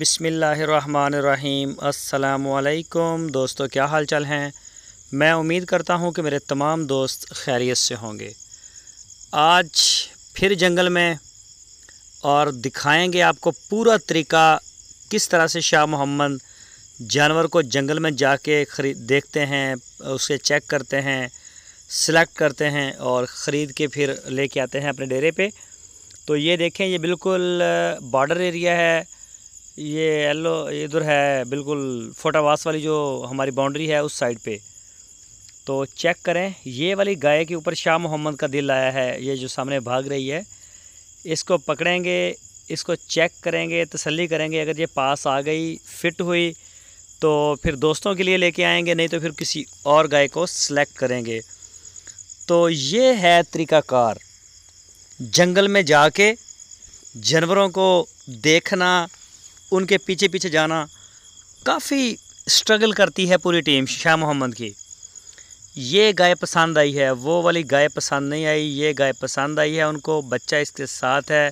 بسم اللہ الرحمن الرحیم السلام علیکم دوستو کیا حال چال ہیں میں امید کرتا ہوں کہ میرے تمام دوست خیریت سے ہوں گے آج پھر جنگل میں اور دکھائیں گے آپ کو پورا طریقہ کس طرح سے شاہ محمد جانور کو جنگل میں جا کے خرید دیکھتے ہیں اسے چیک کرتے ہیں سلیکٹ کرتے ہیں اور خرید کے پھر لے کے آتے ہیں اپنے ڈیرے پہ تو یہ دیکھیں یہ بالکل بارڈر ایریا ہے یہ ایلو ادھر ہے بالکل فوٹاواس والی جو ہماری باؤنڈری ہے اس سائڈ پہ تو چیک کریں یہ والی گائے کے اوپر شاہ محمد کا دل آیا ہے یہ جو سامنے بھاگ رہی ہے اس کو پکڑیں گے اس کو چیک کریں گے تسلی کریں گے اگر یہ پاس آ گئی فٹ ہوئی تو پھر دوستوں کے لیے لے کے آئیں گے نہیں تو پھر کسی اور گائے کو سلیکٹ کریں گے تو یہ ہے طریقہ کار جنگل میں جا کے جانوروں کو دیکھنا ان کے پیچھے پیچھے جانا کافی سٹرگل کرتی ہے پوری ٹیم شاہ محمد کی یہ گائے پسند آئی ہے وہ والی گائے پسند نہیں آئی یہ گائے پسند آئی ہے ان کو بچہ اس کے ساتھ ہے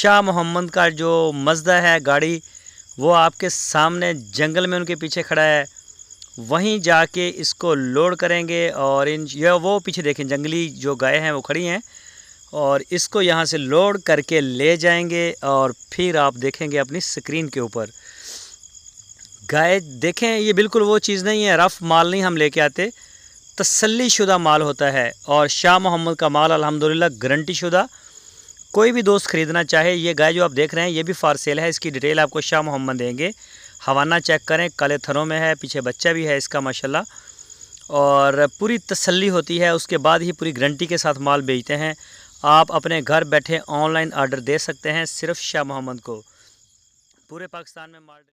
شاہ محمد کا جو مزدہ ہے گاڑی وہ آپ کے سامنے جنگل میں ان کے پیچھے کھڑا ہے وہیں جا کے اس کو لوڈ کریں گے اور ان یہ وہ پیچھے دیکھیں جنگلی جو گائے ہیں وہ کھڑی ہیں اور اس کو یہاں سے لوڈ کر کے لے جائیں گے اور پھر آپ دیکھیں گے اپنی سکرین کے اوپر گائے دیکھیں یہ بالکل وہ چیز نہیں ہے رف مال نہیں ہم لے کے آتے تسلی شدہ مال ہوتا ہے اور شاہ محمد کا مال الحمدللہ گرنٹی گارنٹی شدہ کوئی بھی دوست خریدنا چاہے یہ گائے جو آپ دیکھ رہے ہیں یہ بھی فارسیل ہے اس کی ڈیٹیل آپ کو شاہ محمد دیں گے ہوانہ چیک کریں کالے تھروں میں ہے پیچھے بچہ بھی ہے اس کا ماشاءاللہ اور پوری تسلی ہوتی ہے اس کے بعد ہی پوری گرنٹی کے ساتھ مال بیچتے ہیں آپ اپنے گھر بیٹھے آن لائن آرڈر دے سکتے ہیں صرف شاہ محمد کو پورے پاکستان میں مال